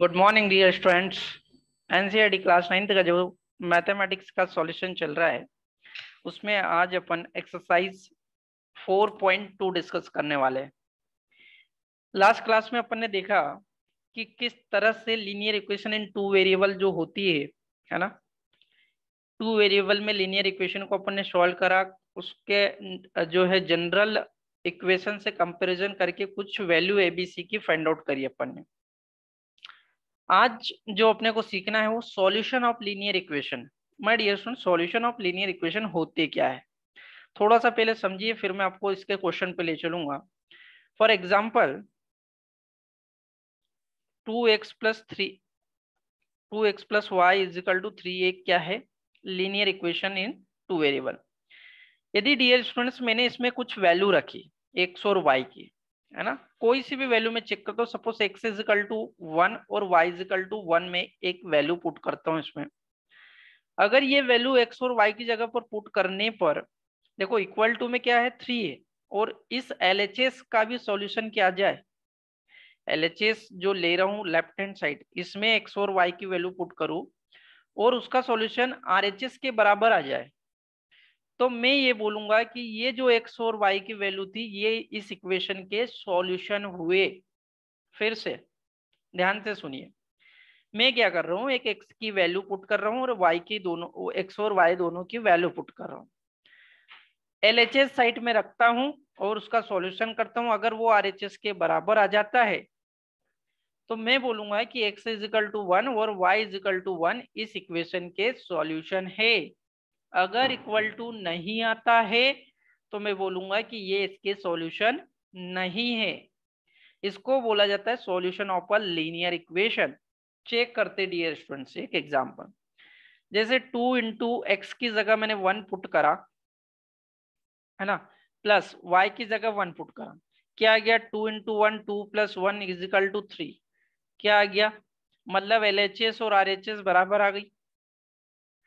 Good morning dear students NCERT class ninth का जो mathematics का सॉल्यूशन चल रहा है उसमें आज अपन एक्सरसाइज 4.2 डिस्कस करने वाले हैं लास्ट क्लास में अपन ने देखा कि किस तरह से linear equation in two variable जो होती है है ना टू वेरिएबल में लीनियर इक्वेशन को अपन ने सॉल्व करा उसके जो है जनरल इक्वेशन से कंपेरिजन करके कुछ वैल्यू एबीसी की फाइंड आउट करी अपन ने आज जो अपने को सीखना है वो solution of linear equation my dear student solution of linear equation होते क्या है थोड़ा सा पहले समझिए फिर मैं आपको इसके क्वेश्चन पे ले चलूंगा for example two x plus three two x plus y is equal to three ए क्या है linear equation in two variable यदि डियर स्टूडेंट्स मैंने इसमें कुछ वैल्यू रखी एक्स और वाई की है ना कोई सी भी वैल्यू में चेक करता हूँ suppose x is equal to one और y is equal to one में एक वैल्यू पुट करता हूँ इसमें अगर ये वैल्यू एक्स और वाई की जगह पर पुट करने पर देखो इक्वल टू में क्या है थ्री है और इस एल का भी सॉल्यूशन क्या जाए एल जो ले रहा हूँ लेफ्ट हैंड साइड इसमें एक्स और वाई की वैल्यू पुट करूँ और उसका सॉल्यूशन आर के बराबर आ जाए तो मैं ये बोलूंगा कि ये जो एक्स और वाई की वैल्यू थी ये इस इक्वेशन के सॉल्यूशन हुए फिर से ध्यान से सुनिए मैं क्या कर रहा हूँ एक एक्स की वैल्यू पुट कर रहा हूँ और वाई की दोनों एक्स और वाई दोनों की वैल्यू पुट कर रहा हूँ एल एच एस साइट में रखता हूँ और उसका सॉल्यूशन करता हूँ अगर वो आर एच एस के बराबर आ जाता है तो मैं बोलूंगा कि x इजिकल टू वन और y इजिकल टू वन इस इक्वेशन के सॉल्यूशन है अगर इक्वल टू नहीं आता है तो मैं बोलूंगा कि ये इसके सॉल्यूशन नहीं है इसको बोला जाता है solution of a linear equation check करते डियर से एक एग्जांपल जैसे टू इंटू एक्स की जगह मैंने वन पुट करा है ना प्लस वाई की जगह वन पुट करा क्या आ गया two into one two plus one equal to three क्या आ गया मतलब एल और आर बराबर आ गई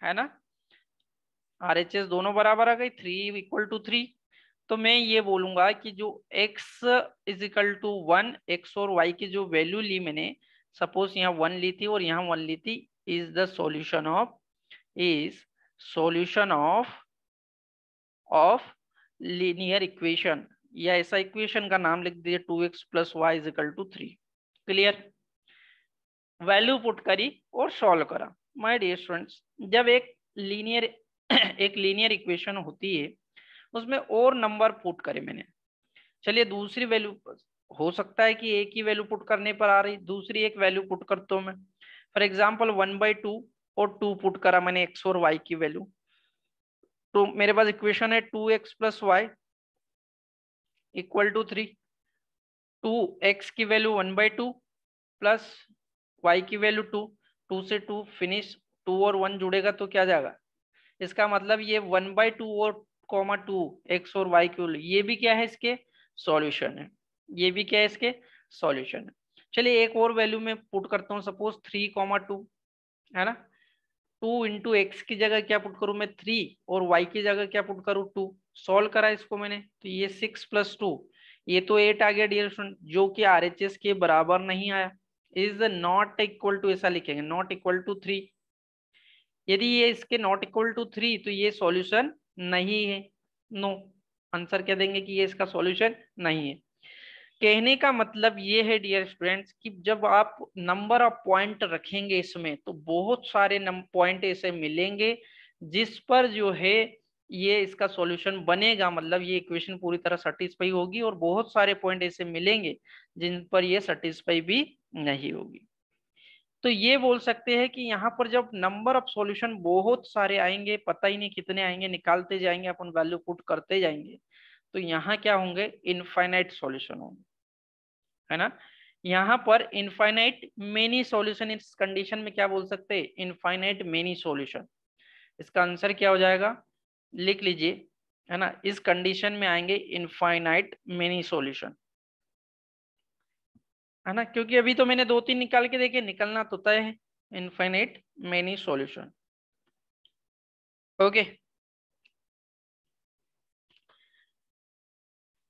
है ना आर एच एस दोनों बराबर आ गई थ्री इक्वल टू थ्री तो मैं ये बोलूंगा कि जो x is equal to one x और y की जो वैल्यू ली मैंने सपोज यहाँ वन ली थी और यहाँ वन ली थी is the solution of is solution of of linear equation या ऐसा इक्वेशन का नाम लिख दीजिए two x plus y is equal to three clear value put करी और सॉल्व करा माय डियर स्टूडेंट्स जब एक लीनियर एक लीनियर इक्वेशन होती है उसमें और नंबर पुट करे मैंने चलिए दूसरी वैल्यू हो सकता है कि एक ही वैल्यू पुट करने पर आ रही दूसरी एक वैल्यू पुट करता हूँ मैं for example one by two और टू पुट करा मैंने एक्स और वाई की वैल्यू तो मेरे पास इक्वेशन है two x plus y equal to three two x की value one by two plus y की वैल्यू टू टू से टू फिनिश टू और वन जुड़ेगा तो क्या जाएगा इसका मतलब ये वन बाई टू और कॉमा टू एक्स और वाई क्यूल ये भी क्या है इसके सॉल्यूशन है ये भी क्या है इसके सॉल्यूशन है चलिए एक और वैल्यू में पुट करता हूँ सपोज थ्री कॉमा टू है ना टू इंटू एक्स की जगह क्या पुट करूँ मैं थ्री और वाई की जगह क्या पुट करूँ टू सॉल्व करा इसको मैंने तो ये सिक्स प्लस टू ये तो एट आ गया डियर जो कि आर एच एस के बराबर नहीं आया इज नॉट इक्वल टू ऐसा लिखेंगे नॉट इक्वल टू थ्री यदि ये इसके नॉट इक्वल टू थ्री तो ये सॉल्यूशन नहीं है नो आंसर क्या देंगे कि ये इसका सॉल्यूशन नहीं है कहने का मतलब ये है डियर स्टूडेंट्स कि जब आप नंबर ऑफ पॉइंट रखेंगे इसमें तो बहुत सारे पॉइंट ऐसे मिलेंगे जिस पर जो है ये इसका सॉल्यूशन बनेगा मतलब ये इक्वेशन पूरी तरह सेटिस्फाई होगी और बहुत सारे पॉइंट ऐसे मिलेंगे जिन पर ये सेटिस्फाई भी नहीं होगी तो ये बोल सकते हैं कि यहाँ पर जब नंबर ऑफ सॉल्यूशन बहुत सारे आएंगे पता ही नहीं कितने आएंगे निकालते जाएंगे अपन वैल्यू पुट करते जाएंगे तो यहाँ क्या होंगे इनफाइनाइट सॉल्यूशन होंगे है ना यहाँ पर इनफाइनाइट मेनी सॉल्यूशन इस कंडीशन में क्या बोल सकते हैं इनफाइनाइट मेनी सॉल्यूशन इसका आंसर क्या हो जाएगा लिख लीजिए है ना इस कंडीशन में आएंगे इनफाइनाइट मेनी सॉल्यूशन है ना क्योंकि अभी तो मैंने दो तीन निकाल के देखे निकलना तो तय है इनफाइनाइट मेनी सॉल्यूशन ओके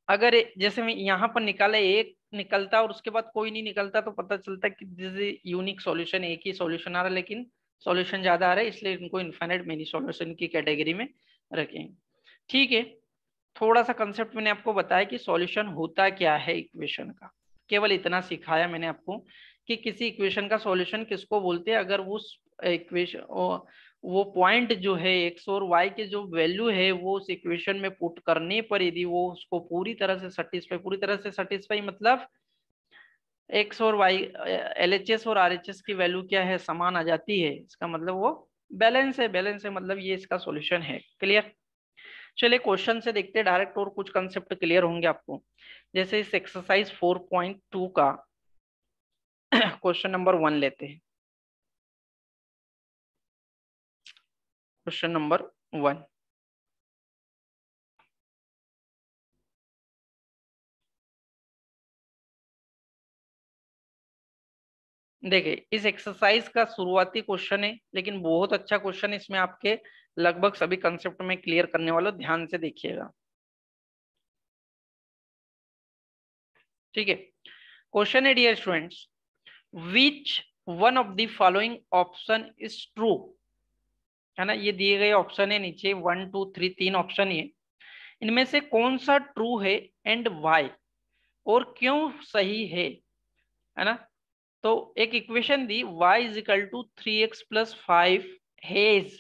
अगर जैसे मैं यहां पर निकाले एक निकलता और उसके बाद कोई नहीं निकलता तो पता चलता कि दिस यूनिक सॉल्यूशन एक ही सॉल्यूशन आ रहा है लेकिन सॉल्यूशन ज्यादा आ रहा है इसलिए इनको इन्फाइनाइट मेनी सॉल्यूशन की कैटेगरी में रखें ठीक है थोड़ा सा कंसेप्ट मैंने आपको बताया कि सॉल्यूशन होता क्या है इक्वेशन का केवल इतना सिखाया मैंने आपको कि किसी इक्वेशन का सॉल्यूशन किसको बोलते हैं अगर उस इक्वेशन वो पॉइंट जो है एक्स और वाई के जो वैल्यू है वो उस इक्वेशन में पुट करने पर यदि वो उसको पूरी तरह से सेटिस्फाई पूरी तरह से सेटिस्फाई मतलब एक्स और वाई एल और आर की वैल्यू क्या है समान आ जाती है इसका मतलब वो बैलेंस है बैलेंस है मतलब ये इसका सोल्यूशन है क्लियर चलिए क्वेश्चन से देखते हैं डायरेक्ट और कुछ कंसेप्ट क्लियर होंगे आपको जैसे इस एक्सरसाइज 4.2 का क्वेश्चन नंबर वन लेते हैं क्वेश्चन नंबर वन देखिए इस एक्सरसाइज का शुरुआती क्वेश्चन है लेकिन बहुत अच्छा क्वेश्चन इसमें आपके लगभग सभी कंसेप्ट में क्लियर करने वालों ध्यान से देखिएगा ठीक है क्वेश्चन है dear students which one of the following option is true है ना ये दिए गए ऑप्शन है नीचे वन टू थ्री तीन ऑप्शन ये इनमें से कौन सा ट्रू है एंड वाई और क्यों सही है है ना तो एक इक्वेशन दी y is equal to three x plus five has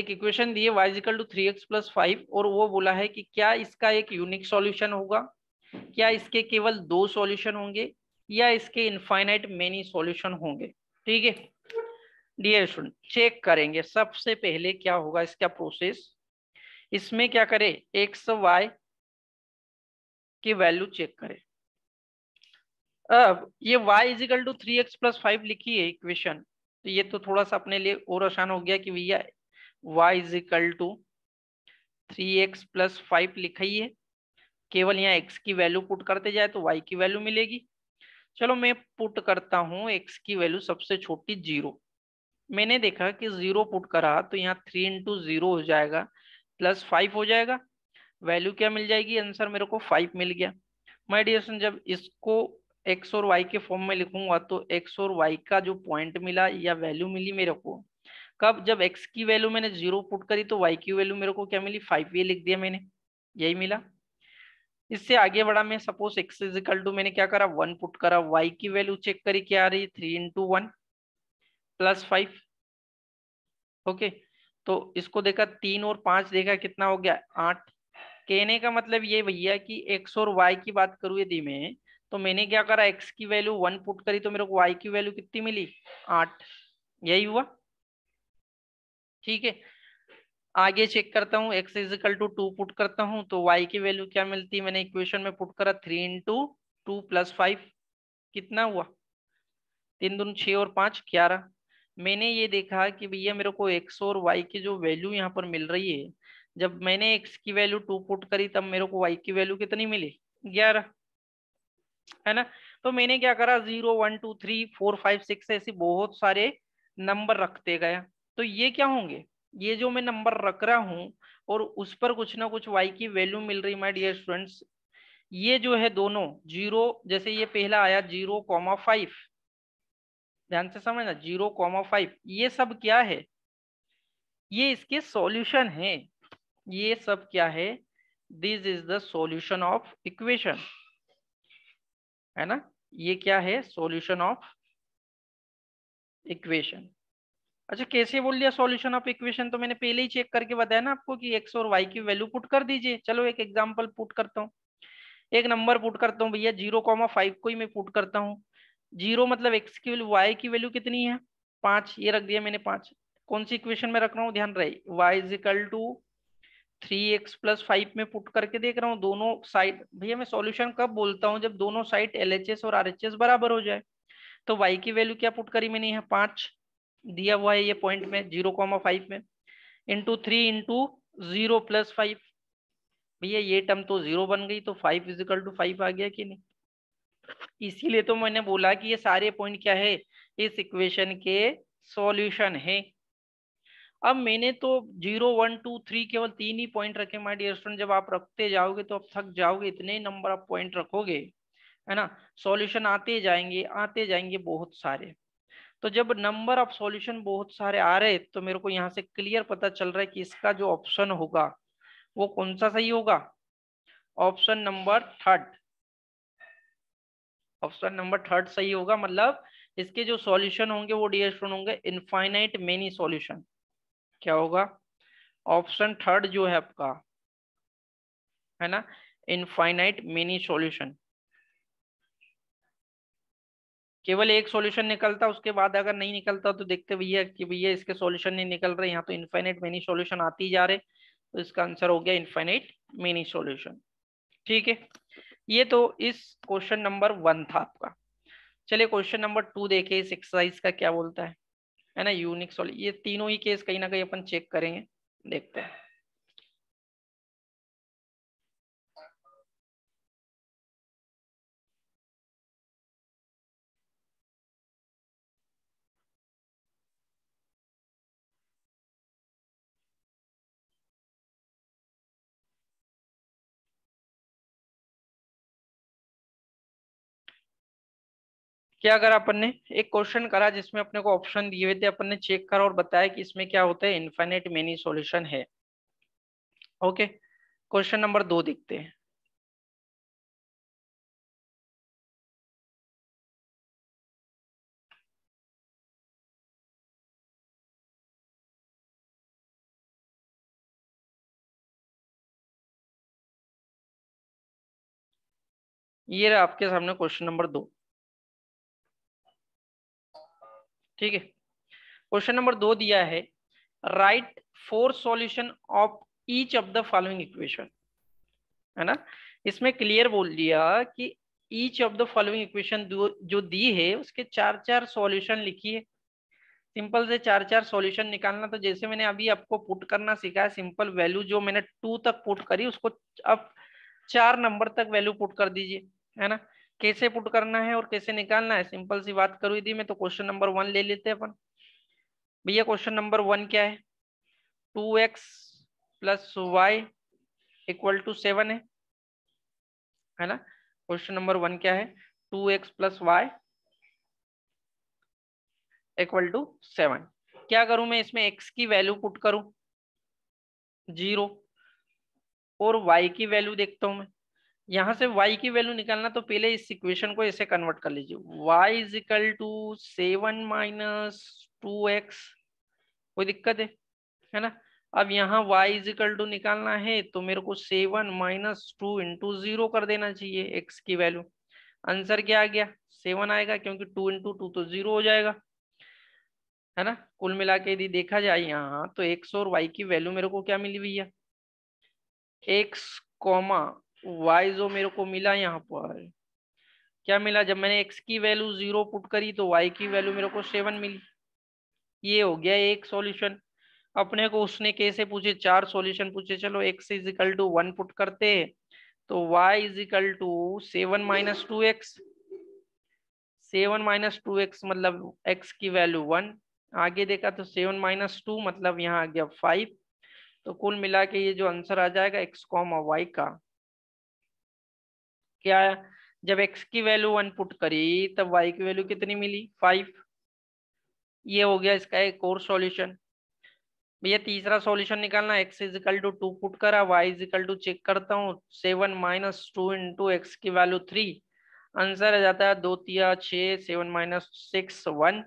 एक इक्वेशन दी है y is equal to three x plus five और वो बोला है कि क्या इसका एक यूनिक सॉल्यूशन होगा क्या इसके केवल दो सॉल्यूशन होंगे या इसके इनफाइनाइट मेनी सॉल्यूशन होंगे ठीक है डियर स्टूडेंट चेक करेंगे सबसे पहले क्या होगा इसका प्रोसेस इसमें क्या करें एक्स वाई की वैल्यू चेक करें अब ये y equal to three x plus five लिखी है इक्वेशन तो ये तो थोड़ा सा अपने लिए और आसान हो गया कि भैया y equal to three x plus five लिखाई है केवल यहाँ x की वैल्यू पुट करते जाए तो y की वैल्यू मिलेगी चलो मैं पुट करता हूँ x की वैल्यू सबसे छोटी जीरो मैंने देखा कि जीरो पुट करा तो यहाँ थ्री इंटू जीरो हो जाएगा प्लस फाइव हो जाएगा वैल्यू क्या मिल जाएगी आंसर मेरे को फाइव मिल गया माय डियर जब इसको एक्स और वाई के फॉर्म में लिखूंगा तो एक्स और वाई का जो पॉइंट मिला या वैल्यू मिली मेरे को कब जब एक्स की वैल्यू मैंने जीरो पुट करी तो वाई की वैल्यू मेरे को क्या मिली फाइव ये लिख दिया मैंने यही मिला इससे आगे बढ़ा मैं suppose x is equal to मैंने क्या करा वन पुट करा वाई की वैल्यू चेक करी क्या आ रही है three into one plus five okay तो इसको देखा तीन और पांच देखा कितना हो गया आठ कहने का मतलब ये भैया कि एक्स और वाई की बात करूँ यदि मैं तो मैंने क्या करा एक्स की वैल्यू वन पुट करी तो मेरे को वाई की वैल्यू कितनी मिली आठ यही हुआ ठीक है आगे चेक करता हूँ x is equal to two put करता हूँ तो वाई की वैल्यू क्या मिलती है मैंने इक्वेशन में पुट करा three into two plus five कितना हुआ तीन दून छ और पांच ग्यारह मैंने ये देखा कि भैया मेरे को एक्स और वाई की जो वैल्यू यहाँ पर मिल रही है जब मैंने एक्स की वैल्यू टू पुट करी तब मेरे को वाई की वैल्यू कितनी मिली ग्यारह है ना तो मैंने क्या करा zero one two three four five six ऐसे बहुत सारे नंबर रखते गया तो ये क्या होंगे ये जो मैं नंबर रख रहा हूँ और उस पर कुछ ना कुछ वाई की वैल्यू मिल रही माय डियर स्टूडेंट्स ये जो है दोनों जीरो जैसे ये पहला आया जीरो कॉमा फाइव ध्यान से समझना जीरो कॉमा फाइव ये सब क्या है ये इसके सॉल्यूशन है ये सब क्या है this is the solution of equation है ना ये क्या है सॉल्यूशन ऑफ इक्वेशन अच्छा कैसे बोल दिया सॉल्यूशन ऑफ इक्वेशन तो मैंने पहले ही चेक करके बताया ना आपको कि एक्स और वाई की वैल्यू पुट कर दीजिए चलो एक एग्जांपल पुट करता हूँ एक नंबर पुट करता हूँ भैया जीरो कॉमा फाइव को ही मैं पुट करता हूँ जीरो मतलब एक्स की वैल्यू वाई की वैल्यू कितनी है पाँच ये रख दिया मैंने पाँच कौन सी इक्वेशन में रख रहा हूँ ध्यान रहे y is equal to three x plus five में पुट करके देख रहा हूँ दोनों साइड भैया मैं सॉल्यूशन कब बोलता हूँ जब दोनों साइड एस और एस बराबर हो जाए तो वाई की वैल्यू क्या पुट करी मैंने यहाँ पांच दिया हुआ है ये पॉइंट में जीरो कॉमा फाइव में into three into zero plus five भैया ये टर्म तो जीरो बन गई तो फाइव इजिकल टू फाइव आ गया कि नहीं इसीलिए तो मैंने बोला कि ये सारे पॉइंट क्या है इस इक्वेशन के सॉल्यूशन है अब मैंने तो जीरो वन टू थ्री केवल तीन ही पॉइंट रखे माय डियर स्टूडेंट जब आप रखते जाओगे तो आप थक जाओगे इतने नंबर आप पॉइंट रखोगे है ना सॉल्यूशन आते जाएंगे आते जाएंगे बहुत सारे तो जब नंबर ऑफ सॉल्यूशन बहुत सारे आ रहे तो मेरे को यहाँ से क्लियर पता चल रहा है कि इसका जो ऑप्शन होगा वो कौन सा सही होगा option number third option number third सही होगा मतलब इसके जो सॉल्यूशन होंगे वो डियर स्टूडेंट होंगे इनफाइनाइट मेनी सॉल्यूशन क्या होगा ऑप्शन थर्ड जो है आपका है ना इनफाइनाइट मिनी सॉल्यूशन केवल एक सॉल्यूशन निकलता उसके बाद अगर नहीं निकलता तो देखते भैया कि भैया इसके सॉल्यूशन नहीं निकल रहे यहाँ तो इनफाइनाइट मिनी सॉल्यूशन आती जा रहे तो इसका आंसर हो गया इनफाइनाइट मिनी सॉल्यूशन ठीक है ये तो इस क्वेश्चन नंबर वन था आपका चलिए क्वेश्चन नंबर टू देखिए इस एक्सरसाइज का क्या बोलता है है ना यूनिक सॉलिड ये तीनों ही केस कहीं ना कहीं अपन चेक करेंगे देखते हैं क्या अगर अपन ने एक क्वेश्चन करा जिसमें अपने को ऑप्शन दिए हुए थे अपन ने चेक करा और बताया कि इसमें क्या होता है इन्फाइनेट मेनी सॉल्यूशन है ओके क्वेश्चन नंबर दो देखते हैं ये रहा आपके सामने क्वेश्चन नंबर दो ठीक है क्वेश्चन नंबर दो दिया है write for solution of each of the following equation है ना इसमें क्लियर बोल दिया कि each of the following equation जो दी है उसके चार चार सॉल्यूशन लिखी है सिंपल से चार चार सॉल्यूशन निकालना तो जैसे मैंने अभी आपको पुट करना सिखाया सिंपल वैल्यू जो मैंने टू तक पुट करी उसको अब चार नंबर तक वैल्यू पुट कर दीजिए है ना कैसे पुट करना है और कैसे निकालना है सिंपल सी बात करूँ यदि मैं तो क्वेश्चन नंबर वन ले लेते हैं अपन भैया क्वेश्चन नंबर वन क्या है two x plus y equal to seven है है ना क्वेश्चन नंबर वन क्या है two x plus y equal to seven क्या करूं मैं इसमें एक्स की वैल्यू पुट करूं जीरो और वाई की वैल्यू देखता हूं मैं यहां से y की वैल्यू निकालना तो पहले इस इक्वेशन को ऐसे कन्वर्ट कर लीजिए y is equal to seven minus two x कोई दिक्कत है है ना अब यहाँ y इज इक्वल टू निकालना है तो मेरे को seven minus two into zero कर देना चाहिए x की वैल्यू आंसर क्या आ गया सेवन आएगा क्योंकि टू इंटू टू तो जीरो हो जाएगा है ना कुल मिला के यदि देखा जाए यहाँ तो x और y की वैल्यू मेरे को क्या मिली भैया x कॉमा वाई जो मेरे को मिला यहाँ पर क्या मिला जब मैंने एक्स की वैल्यू जीरो पुट करी तो वाई की वैल्यू मेरे को सेवन मिली ये हो गया एक सॉल्यूशन अपने को उसने कैसे पूछे चार सॉल्यूशन पूछे चलो x is to one put करते तो y is to seven minus two x seven minus two x मतलब एक्स की वैल्यू वन आगे देखा तो सेवन माइनस टू मतलब यहाँ आ गया फाइव तो कुल मिला के ये जो आंसर आ जाएगा एक्स कॉमा वाई का क्या जब x की वैल्यू वन पुट करी तब y की वैल्यू कितनी मिली फाइव ये हो गया इसका एक और सॉल्यूशन भैया तीसरा सॉल्यूशन निकालना x equal to two put करा y इजिकल टू चेक करता हूँ seven minus two into x की वैल्यू थ्री आंसर आ जाता है दो तिया छ सेवन माइनस सिक्स वन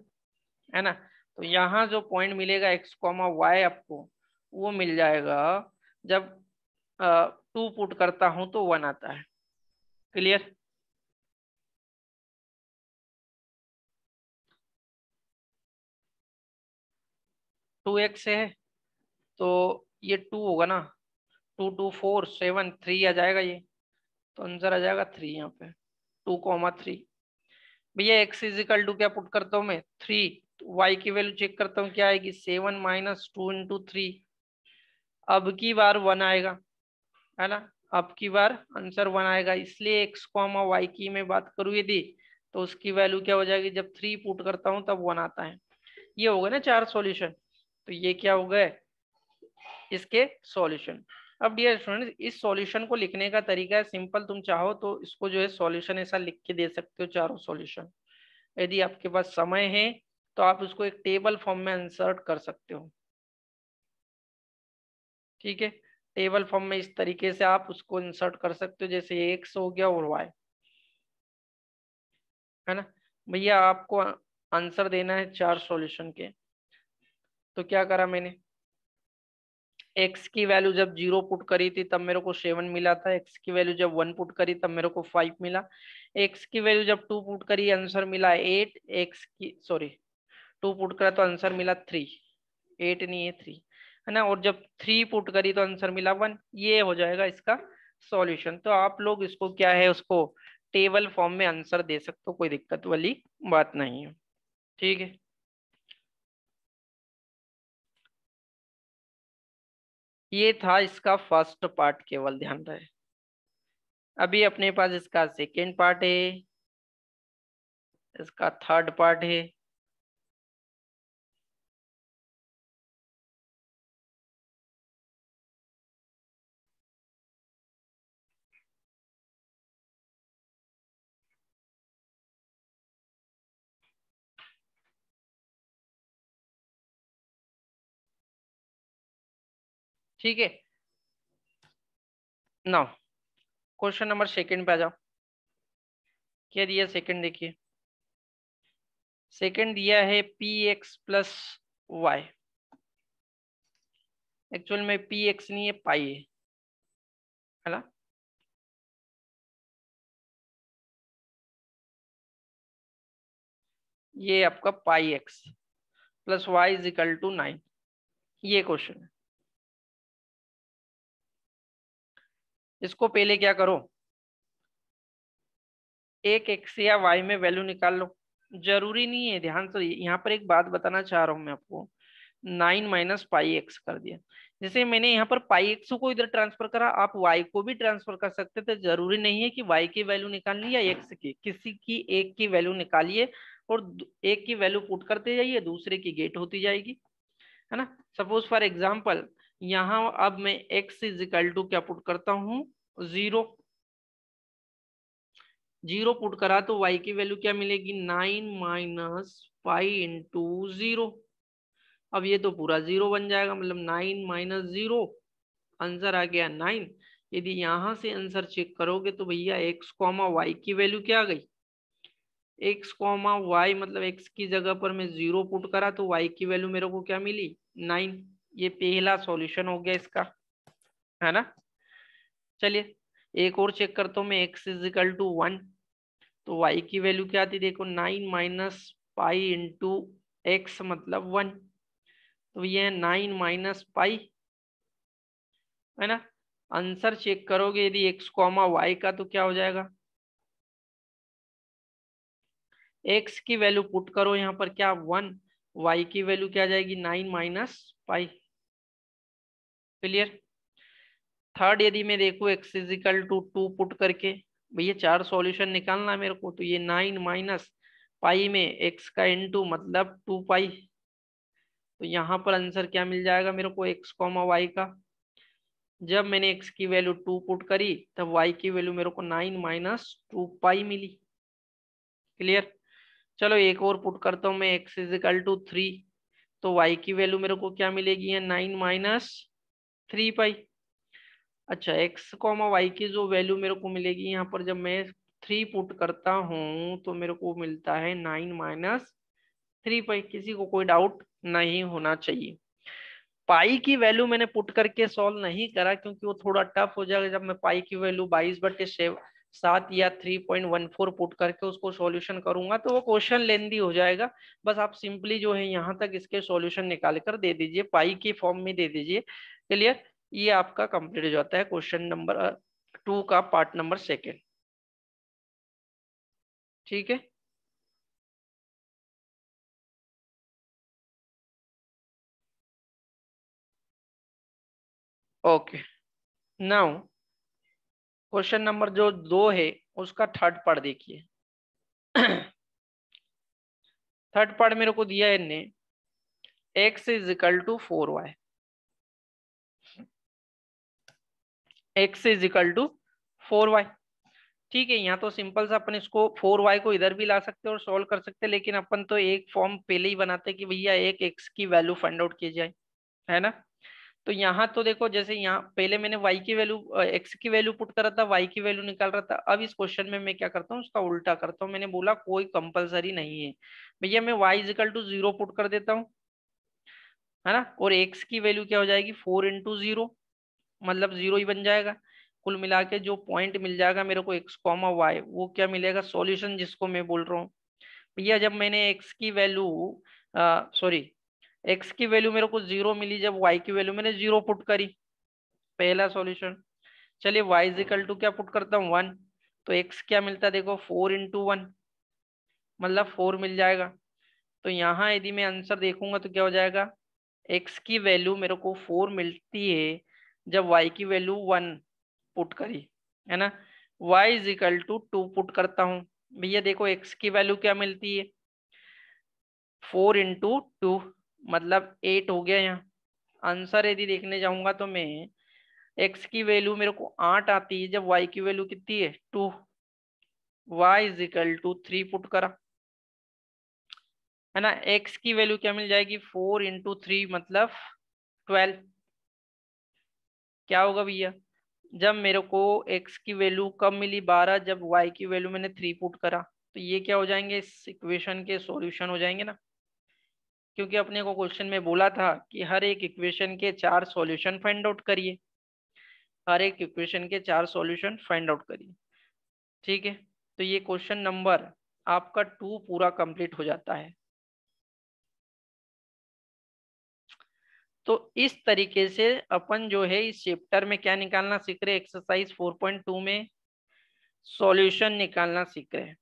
है ना तो यहाँ जो पॉइंट मिलेगा x कॉमा वाई आपको वो मिल जाएगा जब टू पुट करता हूँ तो वन आता है क्लियर टू एक्स है तो ये टू होगा ना two two four seven three आ जाएगा ये तो आंसर आ जाएगा थ्री यहाँ पे टू कॉमा थ्री भैया एक्स इजिकल टू क्या पुट करता हूँ मैं थ्री वाई तो की वैल्यू चेक करता हूँ क्या आएगी seven minus two into three अब की बार वन आएगा है ना अब की बार आंसर वन आएगा इसलिए एक्स कॉमा वाई की मैं बात करूँ यदि तो उसकी वैल्यू क्या हो जाएगी जब थ्री पुट करता हूँ तब वन आता है ये हो गए ना चार सॉल्यूशन तो ये क्या हो गए इसके सॉल्यूशन अब डियर स्टूडेंट इस सॉल्यूशन को लिखने का तरीका है सिंपल तुम चाहो तो इसको जो है सॉल्यूशन ऐसा लिख के दे सकते हो चारों सॉल्यूशन यदि आपके पास समय है तो आप उसको एक टेबल फॉर्म में इंसर्ट कर सकते हो ठीक है टेबल फॉर्म में इस तरीके से आप उसको इंसर्ट कर सकते हो जैसे एक्स हो गया और वाई है ना भैया आपको आंसर देना है चार सॉल्यूशन के तो क्या करा मैंने एक्स की वैल्यू जब जीरो पुट करी थी तब मेरे को सेवन मिला था एक्स की वैल्यू जब वन पुट करी तब मेरे को फाइव मिला एक्स की वैल्यू जब टू पुट करी आंसर मिला एट एक्स की सॉरी टू पुट करा तो आंसर मिला थ्री एट नहीं है थ्री है ना और जब थ्री पुट करी तो आंसर मिला वन ये हो जाएगा इसका सॉल्यूशन तो आप लोग इसको क्या है उसको टेबल फॉर्म में आंसर दे सकते हो कोई दिक्कत वाली बात नहीं है ठीक है ये था इसका फर्स्ट पार्ट केवल ध्यान रहे अभी अपने पास इसका सेकेंड पार्ट है इसका थर्ड पार्ट है ठीक है नाउ क्वेश्चन नंबर सेकंड पे आ जाओ क्या दिया सेकंड देखिए सेकंड दिया है P x plus y actual में पी एक्स नहीं है पाई है है ना ये आपका pi x plus y is equal to nine ये क्वेश्चन है इसको पहले क्या करो एक एक्स या वाई में वैल्यू निकाल लो जरूरी नहीं है ध्यान से यहाँ पर एक बात बताना चाह रहा हूं मैं आपको नाइन माइनस पाई एक्स कर दिया जैसे मैंने यहाँ पर पाई एक्स को इधर ट्रांसफर करा आप वाई को भी ट्रांसफर कर सकते थे जरूरी नहीं है कि वाई की वैल्यू निकालनी या एक्स की किसी की एक की वैल्यू निकालिए और एक की वैल्यू पुट करते जाइए दूसरे की गेट होती जाएगी है ना सपोज फॉर एग्जाम्पल यहाँ अब मैं एक्स इजिकल टू क्या पुट करता हूँ जीरो जीरो पुट करा तो वाई की वैल्यू क्या मिलेगी nine minus five into zero अब ये तो पूरा जीरो बन जाएगा मतलब नाइन माइनस जीरो आंसर आ गया नाइन यदि यहां से आंसर चेक करोगे तो भैया एक्स कॉमा वाई की वैल्यू क्या आ गई एक्स कॉमा वाई मतलब एक्स की जगह पर मैं जीरो पुट करा तो वाई की वैल्यू मेरे को क्या मिली नाइन ये पहला सॉल्यूशन हो गया इसका है ना चलिए एक और चेक करता हूँ मैं एक्स इजिकल टू वन तो वाई की वैल्यू क्या आती देखो nine minus pi into x मतलब वन तो ये है नाइन माइनस पाई है ना आंसर चेक करोगे यदि एक्स कॉमा वाई का तो क्या हो जाएगा एक्स की वैल्यू पुट करो यहाँ पर क्या वन वाई की वैल्यू क्या जाएगी nine minus pi clear third यदि मैं देखू x is equal to two put करके भैया चार सॉल्यूशन निकालना मेरे को तो ये नाइन माइनस पाई में एक्स का इन टू मतलब टू पाई तो यहाँ पर आंसर क्या मिल जाएगा मेरे को एक्स कॉमा वाई का जब मैंने एक्स की वैल्यू टू पुट करी तब वाई की वैल्यू मेरे को नाइन माइनस टू पाई मिली क्लियर चलो एक और पुट करता हूँ मैं एक्स इजिकल टू थ्री तो वाई की वैल्यू मेरे को क्या मिलेगी है नाइन माइनस थ्री पाई अच्छा एक्स कॉमा वाई की जो वैल्यू मेरे को मिलेगी यहाँ पर जब मैं थ्री पुट करता हूँ तो मेरे को मिलता है नाइन माइनस थ्री पाई किसी को कोई डाउट नहीं होना चाहिए पाई की वैल्यू मैंने पुट करके सॉल्व नहीं करा क्योंकि वो थोड़ा टफ हो जाएगा जब मैं पाई की वैल्यू बाईस बटे सात या three point one four put करके उसको सॉल्यूशन करूंगा तो वो क्वेश्चन लेंदी हो जाएगा बस आप सिंपली जो है यहाँ तक इसके सॉल्यूशन निकाल कर दे दीजिए पाई के फॉर्म में दे दीजिए क्लियर ये आपका कंप्लीट हो जाता है क्वेश्चन नंबर टू का पार्ट नंबर सेकेंड ठीक है ओके नाउ क्वेश्चन नंबर जो दो है उसका थर्ड पार्ट देखिए थर्ड पार्ट मेरे को दिया है इनने x is equal to four y x is equal to four y ठीक है यहाँ तो सिंपल सा अपन इसको फोर वाई को इधर भी ला सकते हैं और सोल्व कर सकते हैं लेकिन अपन तो एक फॉर्म पहले ही बनाते हैं कि भैया एक एक्स की वैल्यू फाइंड आउट की जाए है ना तो यहाँ तो देखो जैसे यहाँ पहले मैंने वाई की वैल्यू एक्स की वैल्यू पुट करा था वाई की वैल्यू निकाल रहा था अब इस क्वेश्चन में मैं क्या करता हूँ उसका उल्टा करता हूँ मैंने बोला कोई कंपलसरी नहीं है भैया मैं y is equal to zero put कर देता हूँ है ना और एक्स की वैल्यू क्या हो जाएगी फोर इंटू जीरो मतलब जीरो ही बन जाएगा कुल मिला के जो पॉइंट मिल जाएगा मेरे को एक्स कॉमा वाई वो क्या मिलेगा सॉल्यूशन जिसको मैं बोल रहा हूँ भैया जब मैंने एक्स की वैल्यू सॉरी एक्स की वैल्यू मेरे को जीरो मिली जब वाई की वैल्यू मैंने जीरो पुट करी पहला सॉल्यूशन चलिए वाई इजिकल टू क्या पुट करता हूँ वन तो एक्स क्या मिलता है देखो फोर इंटू वन मतलब फोर मिल जाएगा तो यहाँ यदि मैं आंसर देखूंगा तो क्या हो जाएगा एक्स की वैल्यू मेरे को फोर मिलती है जब y की वैल्यू वन पुट करी है ना y is equal to two put करता हूँ भैया देखो x की वैल्यू क्या मिलती है फोर इंटू टू मतलब एट हो गया यहाँ आंसर यदि देखने जाऊंगा तो मैं x की वैल्यू मेरे को आठ आती है जब y की वैल्यू कितनी है two y is equal to three put करा है ना x की वैल्यू क्या मिल जाएगी फोर इंटू थ्री मतलब ट्वेल्व क्या होगा भैया जब मेरे को x की वैल्यू कब मिली 12 जब y की वैल्यू मैंने थ्री पुट करा तो ये क्या हो जाएंगे इस इक्वेशन के सॉल्यूशन हो जाएंगे ना क्योंकि अपने को क्वेश्चन में बोला था कि हर एक इक्वेशन के चार सॉल्यूशन फाइंड आउट करिए हर एक इक्वेशन के चार सॉल्यूशन फाइंड आउट करिए ठीक है तो ये क्वेश्चन नंबर आपका टू पूरा कंप्लीट हो जाता है तो इस तरीके से अपन जो है इस चैप्टर में क्या निकालना सीख रहे एक्सरसाइज 4.2 में सॉल्यूशन निकालना सीख रहे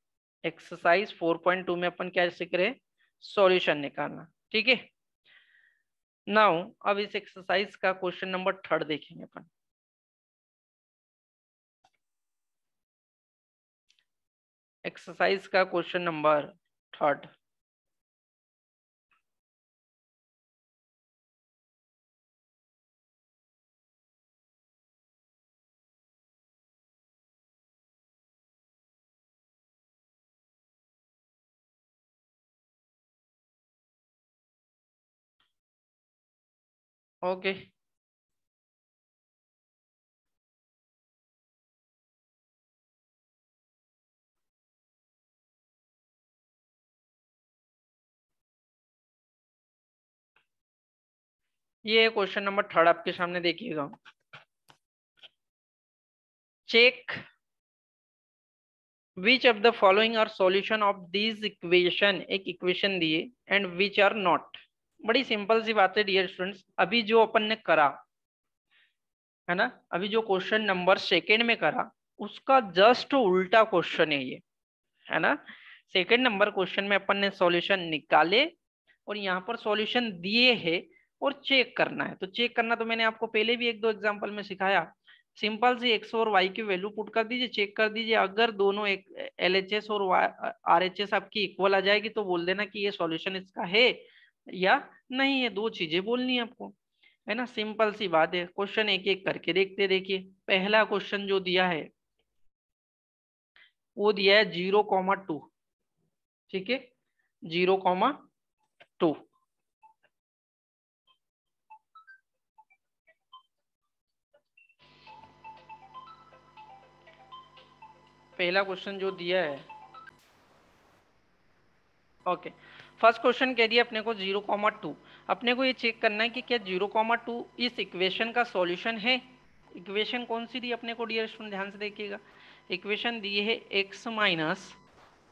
एक्सरसाइज 4.2 में अपन क्या सीख रहे सॉल्यूशन निकालना ठीक है नाउ अब इस एक्सरसाइज का क्वेश्चन नंबर थर्ड देखेंगे अपन एक्सरसाइज का क्वेश्चन नंबर थर्ड ओके ये क्वेश्चन नंबर थर्ड आपके सामने देखिएगा check which of the following are solution of these equation एक इक्वेशन दिए एंड विच आर नॉट बड़ी सिंपल सी बात है डियर स्टूडेंट्स अभी जो अपन ने करा है ना अभी जो क्वेश्चन नंबर सेकेंड में करा उसका जस्ट उल्टा क्वेश्चन है ये है ना सेकेंड नंबर क्वेश्चन में अपन ने सॉल्यूशन निकाले और यहाँ पर सॉल्यूशन दिए है और चेक करना है तो चेक करना तो मैंने आपको पहले भी एक दो एग्जाम्पल में सिखाया सिंपल सी एक्स और वाई की वैल्यू पुट कर दीजिए चेक कर दीजिए अगर दोनों एक एल और आर आपकी इक्वल आ जाएगी तो बोल देना कि ये सॉल्यूशन इसका है या नहीं है दो चीजें बोलनी है आपको है ना सिंपल सी बात है क्वेश्चन एक एक करके देखते देखिए पहला क्वेश्चन जो दिया है वो दिया है जीरो कॉमा टू ठीक है जीरो कॉमा टू पहला क्वेश्चन जो दिया है ओके okay. फर्स्ट क्वेश्चन कह दिया अपने को जीरो कॉमा टू अपने को ये चेक करना है कि क्या जीरो कॉमा टू इस इक्वेशन का सॉल्यूशन है इक्वेशन कौन सी दी अपने को डियर स्टूडेंट ध्यान से देखिएगा इक्वेशन दी है x minus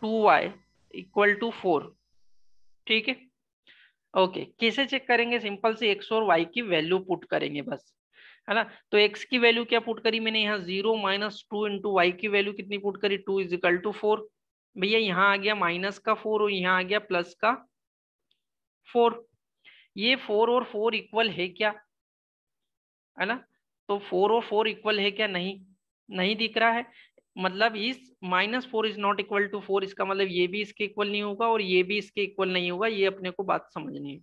two y equal to four ठीक है ओके कैसे चेक करेंगे सिंपल से एक्स और वाई की वैल्यू पुट करेंगे बस है ना तो एक्स की वैल्यू क्या पुट करी मैंने यहाँ zero minus two into y की वैल्यू कितनी पुट करी two is equal to four भैया यहाँ आ गया माइनस का फोर और यहाँ आ गया प्लस का फोर ये फोर और फोर इक्वल है क्या है ना तो फोर और फोर इक्वल है क्या नहीं नहीं दिख रहा है मतलब इस minus four is not equal to four इसका मतलब ये भी इसके इक्वल नहीं होगा और ये भी इसके इक्वल नहीं होगा ये अपने को बात समझनी है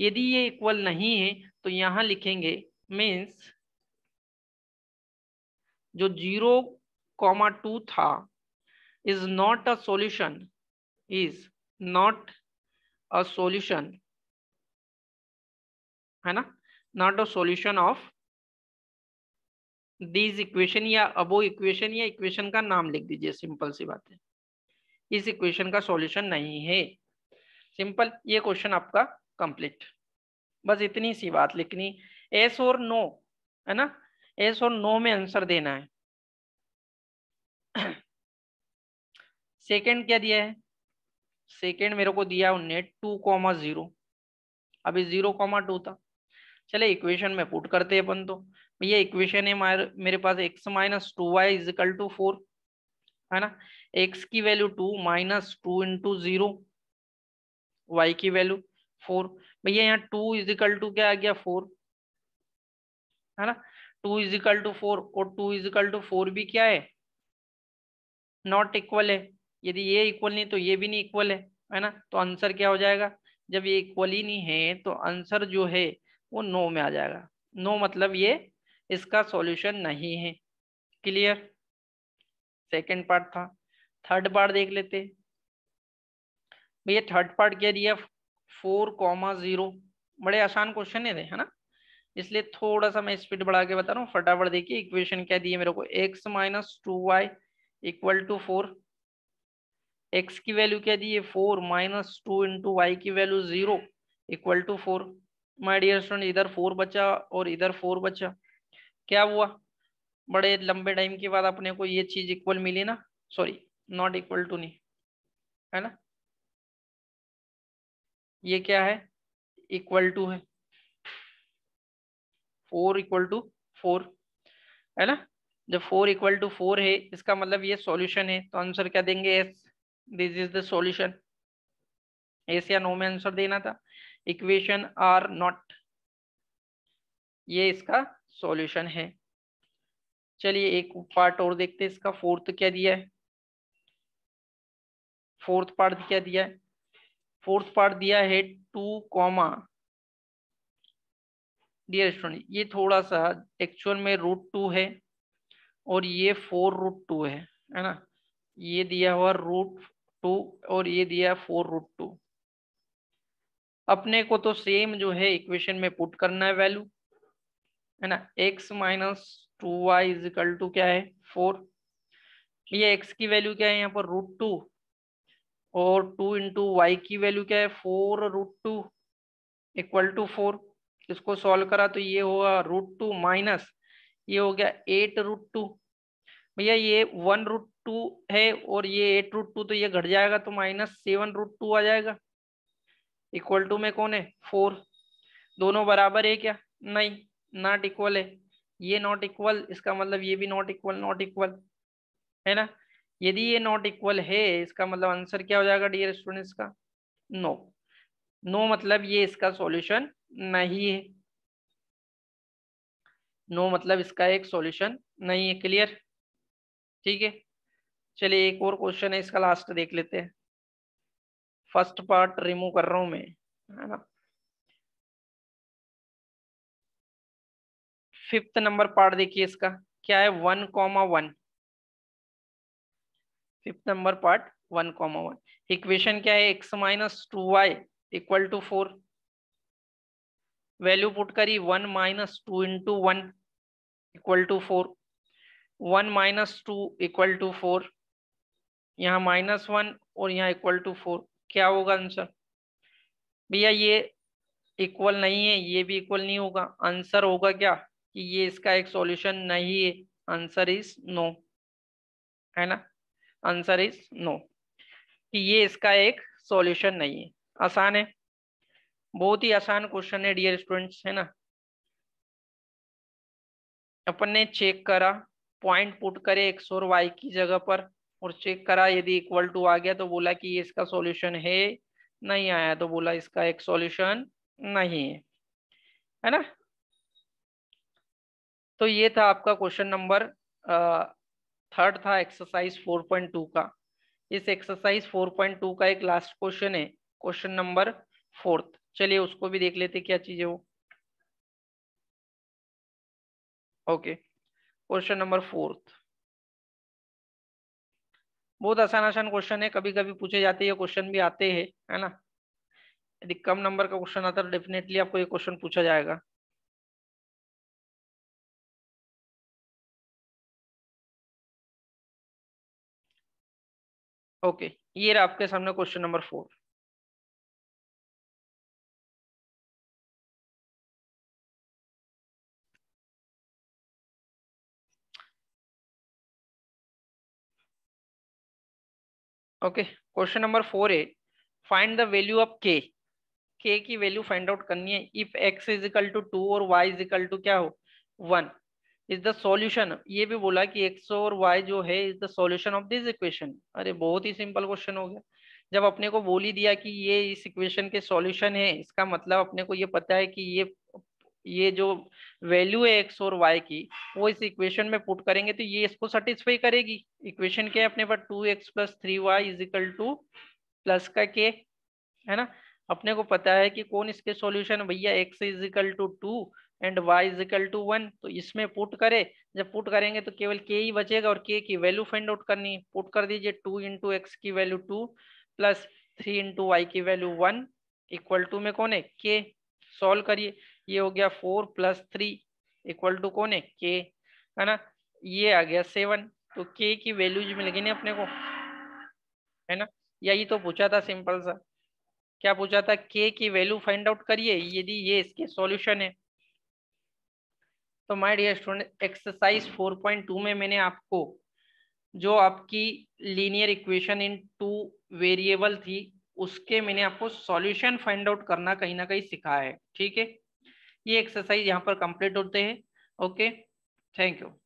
यदि ये इक्वल नहीं है तो यहां लिखेंगे मीन्स जो जीरो कॉमा टू था is not a solution is not a solution है ना not a solution of these equation या अबो इक्वेशन या इक्वेशन का नाम लिख दीजिए सिंपल सी बात है इस इक्वेशन का सॉल्यूशन नहीं है सिंपल ये क्वेश्चन आपका कंप्लीट बस इतनी सी बात लिखनी एस और नो है ना एस और नो में आंसर देना है सेकेंड क्या दिया है सेकेंड मेरे को दिया उनने टू कॉमा जीरो अभी जीरो कॉमा टू था चले इक्वेशन में पुट करते हैं अपन तो भैया इक्वेशन है मेरे पास x minus two y is equal to four है ना एक्स की value two minus two into zero y की वैल्यू फोर भैया यहाँ टू इजिकल टू क्या आ गया फोर है ना टू इजिकल टू फोर और टू इजिकल टू फोर भी क्या है नॉट इक्वल है यदि ये इक्वल नहीं तो ये भी नहीं इक्वल है है ना तो आंसर क्या हो जाएगा जब ये इक्वल ही नहीं है तो आंसर जो है वो नो में आ जाएगा नो मतलब ये इसका सॉल्यूशन नहीं है क्लियर सेकंड पार्ट था थर्ड पार्ट देख लेते भैया थर्ड पार्ट क्या दिया फोर कॉमा जीरो बड़े आसान क्वेश्चन है है ना इसलिए थोड़ा सा मैं स्पीड बढ़ा के बता रहा हूँ फटाफट देखिए इक्वेशन क्या दी है मेरे को x minus two y equal to four x की वैल्यू क्या दी है four minus two into y की value zero equal to four my dear student इधर फोर बचा और इधर फोर बचा क्या हुआ बड़े लंबे टाइम के बाद अपने को ये चीज इक्वल मिली ना सॉरी नॉट इक्वल टू नहीं है ना ये क्या है इक्वल टू है फोर इक्वल टू फोर है ना जब फोर इक्वल टू फोर है इसका मतलब ये सॉल्यूशन है तो आंसर क्या देंगे yes this is the solution yes या नो में आंसर देना था इक्वेशन आर नॉट ये इसका सॉल्यूशन है चलिए एक पार्ट और देखते हैं इसका फोर्थ क्या दिया है फोर्थ पार्ट क्या दिया है फोर्थ पार्ट दिया है टू कॉमा डियर स्टूडेंट ये थोड़ा सा एक्चुअल में रूट टू है और ये फोर रूट टू है है ना ये दिया हुआ रूट टू और ये दिया फोर रूट टू अपने को तो सेम जो है इक्वेशन में पुट करना है वैल्यू है ना x minus two y is two क्या है फोर ये एक्स की वैल्यू क्या है यहाँ पर रूट टू और टू इंटू वाई की वैल्यू क्या है four root two equal to four इसको सॉल्व करा तो ये होगा रूट टू माइनस ये हो गया एट रूट टू भैया ये वन रूट टू है और ये एट रूट टू तो ये घट जाएगा तो माइनस सेवन रूट टू आ जाएगा इक्वल टू में कौन है फोर दोनों बराबर है क्या नहीं नॉट इक्वल है ये नॉट इक्वल इसका मतलब ये भी नॉट इक्वल नॉट इक्वल है ना यदि ये नॉट इक्वल है इसका मतलब आंसर क्या हो जाएगा डियर स्टूडेंट्स का नो no. नो no, मतलब ये इसका सॉल्यूशन नहीं है नो no, मतलब इसका एक सॉल्यूशन नहीं है क्लियर ठीक है चलिए एक और क्वेश्चन है इसका लास्ट देख लेते हैं फर्स्ट पार्ट रिमूव कर रहा हूं मैं है ना फिफ्थ नंबर पार्ट देखिए इसका क्या है one comma one fifth number part one comma one equation क्या है x minus two y equal to four value put करी one minus two into one equal to four one minus two equal to four यहाँ minus one और यहाँ equal to four क्या होगा answer भैया ये इक्वल नहीं है ये भी इक्वल नहीं होगा आंसर होगा क्या कि ये इसका एक सॉल्यूशन नहीं है आंसर इज नो है ना आंसर इज नो कि ये इसका एक सॉल्यूशन नहीं है आसान है बहुत ही आसान क्वेश्चन है डियर स्टूडेंट्स है ना अपन ने चेक करा पॉइंट पुट करे एक्स और वाई की जगह पर और चेक करा यदि इक्वल टू आ गया तो बोला कि ये इसका सॉल्यूशन है नहीं आया तो बोला इसका एक सॉल्यूशन नहीं है है ना तो ये था आपका क्वेश्चन नंबर थर्ड था एक्सरसाइज 4.2 का इस एक्सरसाइज 4.2 का एक लास्ट क्वेश्चन है क्वेश्चन नंबर फोर्थ चलिए उसको भी देख लेते क्या चीज़ है वो okay okay. Question number fourth बहुत आसान आसान क्वेश्चन है कभी कभी पूछे जाते हैं क्वेश्चन भी आते हैं है ना यदि कम नंबर का क्वेश्चन आता है डेफिनेटली तो आपको ये क्वेश्चन पूछा जाएगा ओके ये रहा आपके सामने question number four okay question number four है find the value of K K की वैल्यू फाइंड आउट करनी है if x is equal to two और वाई इज इकल टू क्या हो वन इज द सॉल्यूशन ये भी बोला कि एक्स और वाई जो है is the solution of this equation अरे बहुत ही सिंपल क्वेश्चन हो गया जब अपने को बोल ही दिया कि ये इस इक्वेशन के सॉल्यूशन है इसका मतलब अपने को ये पता है कि ये ये जो वैल्यू है एक्स और वाई की वो इस इक्वेशन में पुट करेंगे तो ये इसको सेटिस्फाई करेगी इक्वेशन क्या है अपने पास two x plus three y is equal to plus का के है ना अपने को पता है कि कौन इसके सॉल्यूशन भैया x is equal to two and y is equal to one तो इसमें पुट करे जब पुट करेंगे तो केवल के ही बचेगा और के की वैल्यू फाइंड आउट करनी पुट कर दीजिए टू इंटू एक्स की value two plus three into y की वैल्यू वन इक्वल टू में कौन है के सॉल्व करिए ये हो गया four plus three equal to कौन है के है ना ये आ गया सेवन तो के की वैल्यूज मिल गई ना अपने को है ना यही तो पूछा था सिंपल सा क्या पूछा था के की वैल्यू फाइंड आउट करिए यदि ये इसके सॉल्यूशन है तो माय डियर स्टूडेंट एक्सरसाइज 4.2 में मैंने आपको जो आपकी linear equation in two variable थी उसके मैंने आपको सॉल्यूशन फाइंड आउट करना कहीं ना कहीं सिखाया है ठीक है ये एक्सरसाइज यहाँ पर कंप्लीट होते हैं ओके थैंक यू